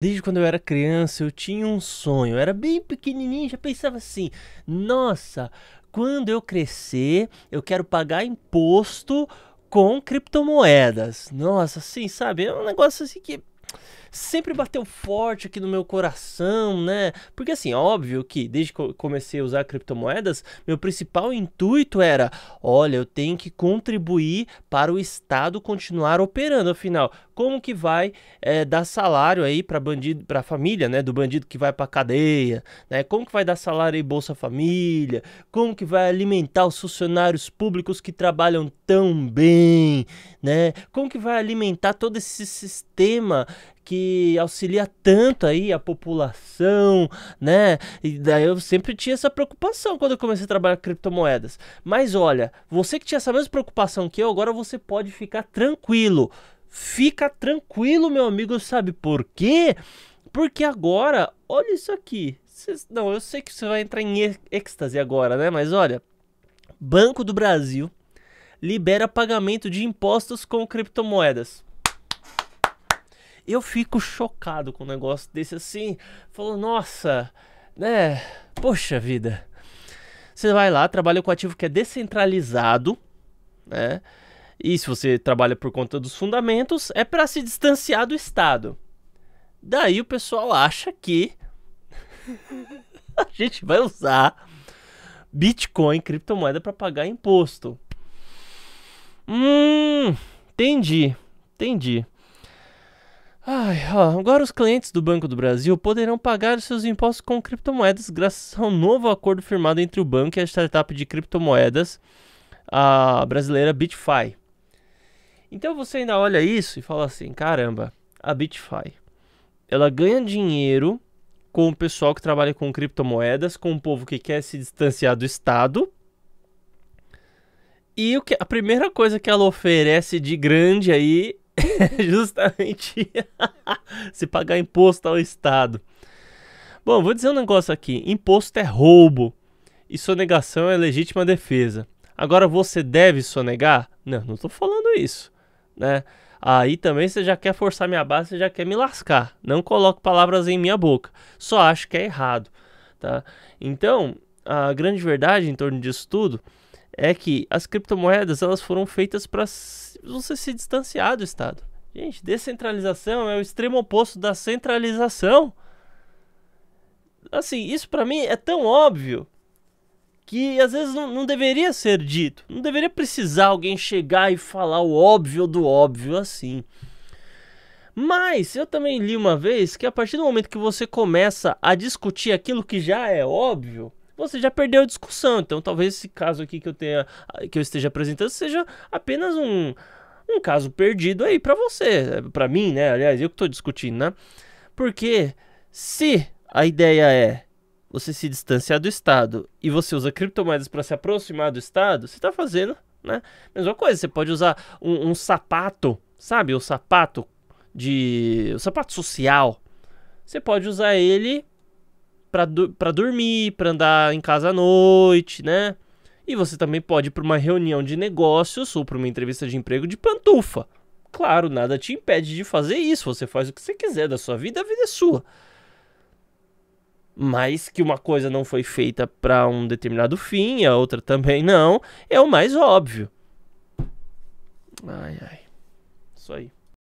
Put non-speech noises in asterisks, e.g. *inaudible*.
Desde quando eu era criança, eu tinha um sonho. Eu era bem pequenininho, já pensava assim: nossa, quando eu crescer, eu quero pagar imposto com criptomoedas. Nossa, assim, sabe? É um negócio assim que sempre bateu forte aqui no meu coração, né? Porque assim, óbvio que desde que eu comecei a usar criptomoedas, meu principal intuito era, olha, eu tenho que contribuir para o Estado continuar operando. Afinal, como que vai é, dar salário aí para bandido, para família, né? Do bandido que vai para cadeia, né? Como que vai dar salário aí Bolsa Família? Como que vai alimentar os funcionários públicos que trabalham tão bem, né? Como que vai alimentar todo esse sistema que auxilia tanto aí a população, né? E daí eu sempre tinha essa preocupação quando eu comecei a trabalhar com criptomoedas. Mas olha, você que tinha essa mesma preocupação que eu, agora você pode ficar tranquilo. Fica tranquilo, meu amigo, sabe por quê? Porque agora, olha isso aqui. Cês, não, eu sei que você vai entrar em êxtase agora, né? Mas olha, Banco do Brasil libera pagamento de impostos com criptomoedas. Eu fico chocado com um negócio desse assim. Falou, nossa, né? Poxa vida. Você vai lá, trabalha com ativo que é descentralizado, né? E se você trabalha por conta dos fundamentos, é para se distanciar do Estado. Daí o pessoal acha que *laughs* a gente vai usar Bitcoin, criptomoeda, para pagar imposto. Hum, entendi, entendi. Ai, ó, agora os clientes do Banco do Brasil poderão pagar seus impostos com criptomoedas graças a um novo acordo firmado entre o banco e a startup de criptomoedas a brasileira Bitfy. Então você ainda olha isso e fala assim, caramba, a Bitfy, ela ganha dinheiro com o pessoal que trabalha com criptomoedas, com o povo que quer se distanciar do Estado. E o que, a primeira coisa que ela oferece de grande aí *laughs* Justamente *laughs* se pagar imposto ao Estado. Bom, vou dizer um negócio aqui: imposto é roubo e sonegação é legítima defesa. Agora você deve sonegar? Não, não estou falando isso, né? Aí também você já quer forçar minha base, você já quer me lascar. Não coloque palavras em minha boca. Só acho que é errado, tá? Então, a grande verdade em torno disso tudo é que as criptomoedas, elas foram feitas para você se distanciar do Estado. Gente, descentralização é o extremo oposto da centralização. Assim, isso para mim é tão óbvio que às vezes não, não, deveria ser dito. Não deveria precisar alguém chegar e falar o óbvio do óbvio assim. Mas eu também li uma vez que a partir do momento que você começa a discutir aquilo que já é óbvio, você já perdeu a discussão. Então, talvez esse caso aqui que eu tenha, que eu esteja apresentando seja apenas um, um caso perdido aí para você, para mim, né? Aliás, eu que estou discutindo, né? Porque se a ideia é você se distanciar do Estado e você usa criptomoedas para se aproximar do Estado, você está fazendo, né? Mesma coisa, você pode usar um, um sapato, sabe? O sapato de. o sapato social. Você pode usar ele para dormir, para andar em casa à noite, né? E você também pode ir para uma reunião de negócios ou para uma entrevista de emprego de pantufa. Claro, nada te impede de fazer isso. Você faz o que você quiser da sua vida, a vida é sua. Mas que uma coisa não foi feita para um determinado fim, a outra também não, é o mais óbvio. Ai, ai. Isso aí.